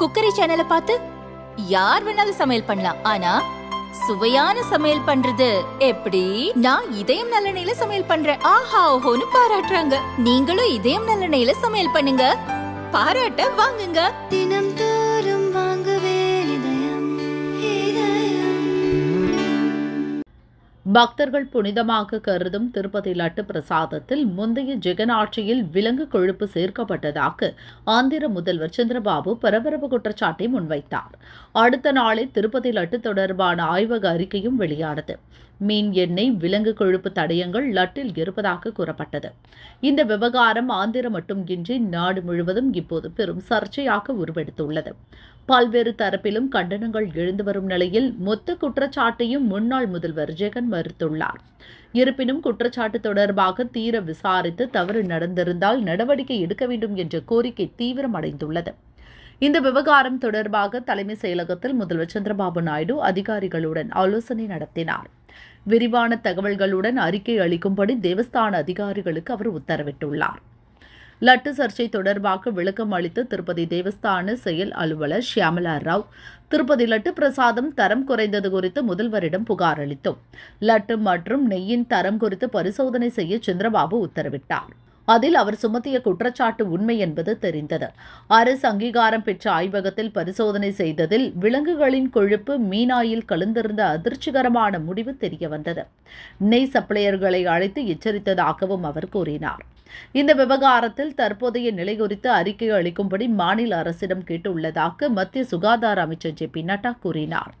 cookery சேனல பார்த்து யார் வேணாலும் சமையல் பண்ணலாம் ஆனா சுவையான சமையல் பண்றது எப்படி நான் இதயம் நல்லெண்ணெயில சமையல் பண்றேன் ஆஹா ஓஹோன்னு பாராட்டுறாங்க நீங்களும் இதயம் நல்லெண்ணெயில சமையல் பண்ணுங்க பாராட்ட வாங்குங்க தினம் பக்தர்கள் புனிதமாக கருதும் திருப்பதி லட்டு பிரசாதத்தில் முந்தைய ஜெகனாட்சியில் விலங்கு கொழுப்பு சேர்க்கப்பட்டதாக ஆந்திர முதல்வர் சந்திரபாபு பரபரப்பு குற்றச்சாட்டை முன்வைத்தார் அடுத்த நாளே திருப்பதி லட்டு தொடர்பான ஆய்வக அறிக்கையும் வெளியானது மீன் எண்ணெய் விலங்கு கொழுப்பு தடயங்கள் லட்டில் இருப்பதாக கூறப்பட்டது இந்த விவகாரம் ஆந்திர மட்டுமின்றி நாடு முழுவதும் இப்போது பெரும் சர்ச்சையாக உருவெடுத்துள்ளது பல்வேறு தரப்பிலும் கண்டனங்கள் எழுந்து வரும் நிலையில் மொத்த குற்றச்சாட்டையும் முன்னாள் முதல்வர் ஜெகன் மறுத்துள்ளார் இருப்பினும் குற்றச்சாட்டு தொடர்பாக தீர விசாரித்து தவறு நடந்திருந்தால் நடவடிக்கை எடுக்க வேண்டும் என்ற கோரிக்கை தீவிரமடைந்துள்ளது இந்த விவகாரம் தொடர்பாக தலைமை செயலகத்தில் முதல்வர் சந்திரபாபு நாயுடு அதிகாரிகளுடன் ஆலோசனை நடத்தினார் விரிவான தகவல்களுடன் அறிக்கை அளிக்கும்படி தேவஸ்தான அதிகாரிகளுக்கு அவர் உத்தரவிட்டுள்ளார் லட்டு சர்ச்சை தொடர்பாக விளக்கம் அளித்த திருப்பதி தேவஸ்தான செயல் அலுவலர் ஷியாமலா ராவ் திருப்பதி லட்டு பிரசாதம் தரம் குறைந்தது குறித்து முதல்வரிடம் புகார் அளித்தோம் லட்டு மற்றும் நெய்யின் தரம் குறித்து பரிசோதனை செய்ய சந்திரபாபு உத்தரவிட்டார் அதில் அவர் சுமத்திய குற்றச்சாட்டு உண்மை என்பது தெரிந்தது அரசு அங்கீகாரம் பெற்ற ஆய்வகத்தில் பரிசோதனை செய்ததில் விலங்குகளின் கொழுப்பு மீனாயில் கலந்திருந்த அதிர்ச்சிகரமான முடிவு தெரியவந்தது நெய் சப்ளையர்களை அழைத்து எச்சரித்ததாகவும் அவர் கூறினார் இந்த விவகாரத்தில் தற்போதைய நிலை குறித்து அறிக்கை அளிக்கும்படி மாநில அரசிடம் கேட்டுள்ளதாக மத்திய சுகாதார அமைச்சர் ஜே பி நட்டா கூறினார்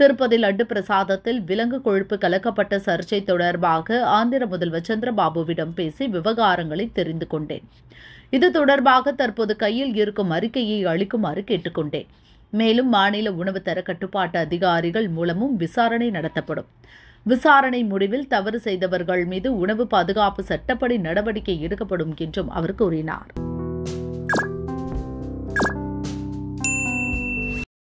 திருப்பதி லட்டு பிரசாதத்தில் விலங்கு கொழுப்பு கலக்கப்பட்ட சர்ச்சை தொடர்பாக ஆந்திர முதல்வர் சந்திரபாபுவிடம் பேசி விவகாரங்களை தெரிந்து கொண்டேன் இது தொடர்பாக தற்போது கையில் இருக்கும் அறிக்கையை அளிக்குமாறு கேட்டுக்கொண்டேன் மேலும் மாநில உணவு தர கட்டுப்பாட்டு அதிகாரிகள் மூலமும் விசாரணை நடத்தப்படும் விசாரணை முடிவில் தவறு செய்தவர்கள் மீது உணவு பாதுகாப்பு சட்டப்படி நடவடிக்கை எடுக்கப்படும் என்றும் அவர் கூறினார்